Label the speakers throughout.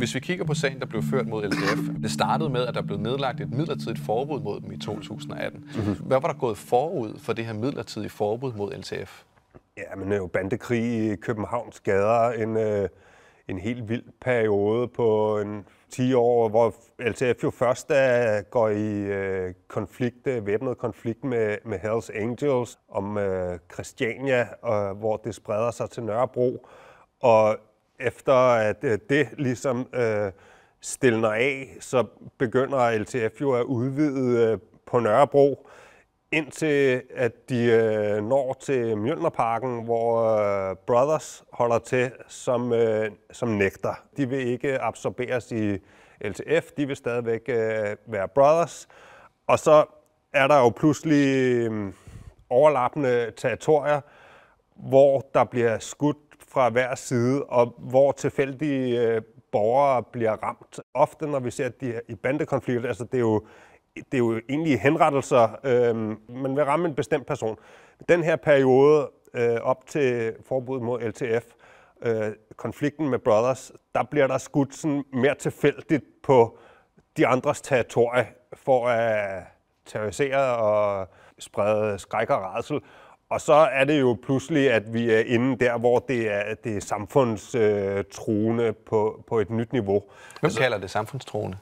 Speaker 1: Hvis vi kigger på sagen, der blev ført mod LDF, det startede med, at der blev nedlagt et midlertidigt forbud mod dem i 2018. Mm-hmm. Hvad var der gået forud for det her midlertidige forbud mod LTF? Ja, men jo bandekrig i Københavns gader, en, øh, en helt vild periode på en 10 år, hvor LTF jo først er, øh, går i øh, konflikt, øh, væbnet konflikt med, med Hells Angels om øh, Christiania, og, hvor det spreder sig til Nørrebro. Og efter at øh, det ligesom øh, stiller af, så begynder LTF jo at udvide øh, på Nørrebro, indtil at de øh, når til Mjølnerparken, hvor øh, Brothers holder til som, øh, som nægter. De vil ikke absorberes i LTF, de vil stadigvæk øh, være Brothers. Og så er der jo pludselig øh, overlappende territorier, hvor der bliver skudt fra hver side, og hvor tilfældige øh, borgere bliver ramt. Ofte, når vi ser de i bandekonflikter, altså det er jo, det er jo egentlig henrettelser, øh, man vil ramme en bestemt person. Den her periode øh, op til forbuddet mod LTF, øh, konflikten med Brothers, der bliver der skudt sådan mere tilfældigt på de andres territorie for at terrorisere og sprede skræk og rædsel. Og så er det jo pludselig, at vi er inde der, hvor det er, det er samfundstruende øh, på, på et nyt niveau. Hvem altså, kalder det samfundstruende?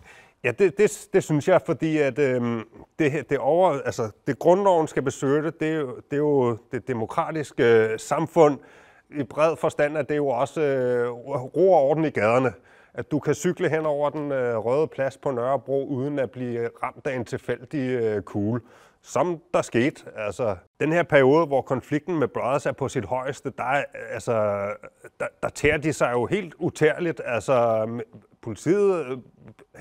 Speaker 1: Ja, det, det, det synes jeg, fordi at, øhm, det, det, over, altså, det grundloven skal besøge, det, det, det er jo det demokratiske øh, samfund, øh, i bred forstand, at det jo også øh, ro og orden i gaderne. At du kan cykle hen over den øh, røde plads på Nørrebro, uden at blive ramt af en tilfældig øh, kugle. Som der skete. Altså, den her periode, hvor konflikten med Brothers er på sit højeste, der, øh, altså, der, der tærer de sig jo helt utærligt. Altså, politiet øh,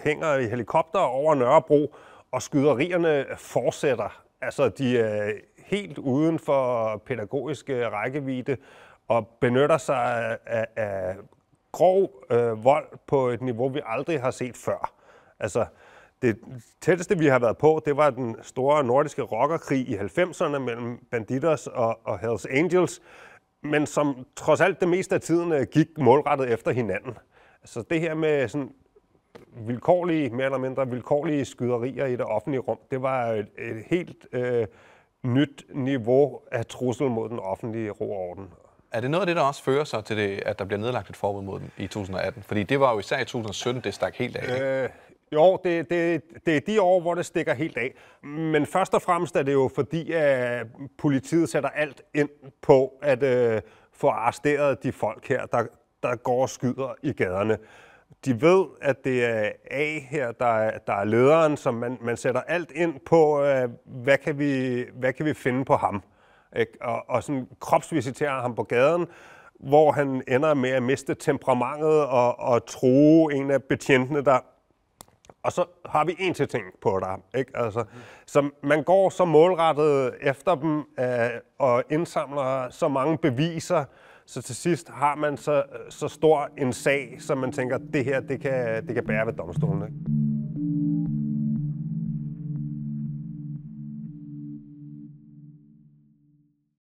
Speaker 1: hænger i helikopter over Nørrebro, og skyderierne fortsætter. Altså, de er helt uden for pædagogisk øh, rækkevidde, og benytter sig af, af, af grov øh, vold på et niveau, vi aldrig har set før. Altså, det tætteste, vi har været på, det var den store nordiske rockerkrig i 90'erne mellem Banditers og, og Hells Angels, men som trods alt det meste af tiden øh, gik målrettet efter hinanden. Så det her med sådan vilkårlige, mere eller mindre vilkårlige skyderier i det offentlige rum, det var et, et helt øh, nyt niveau af trussel mod den offentlige ro og orden er det noget af det, der også fører sig til, det, at der bliver nedlagt et forbud mod dem i 2018? Fordi det var jo især i 2017, det stak helt af. Ikke? Øh, jo, det, det, det er de år, hvor det stikker helt af. Men først og fremmest er det jo fordi, at politiet sætter alt ind på at øh, få arresteret de folk her, der, der går og skyder i gaderne. De ved, at det er A her, der er, der er lederen, som man, man sætter alt ind på, øh, hvad, kan vi, hvad kan vi finde på ham ikke? og, og sådan kropsvisiterer ham på gaden, hvor han ender med at miste temperamentet og, og true en af betjentene, der og så har vi en til ting på dig. Ikke? Altså, så man går så målrettet efter dem øh, og indsamler så mange beviser, så til sidst har man så, så stor en sag, som man tænker, det her det kan, det kan bære ved domstolen. Ikke?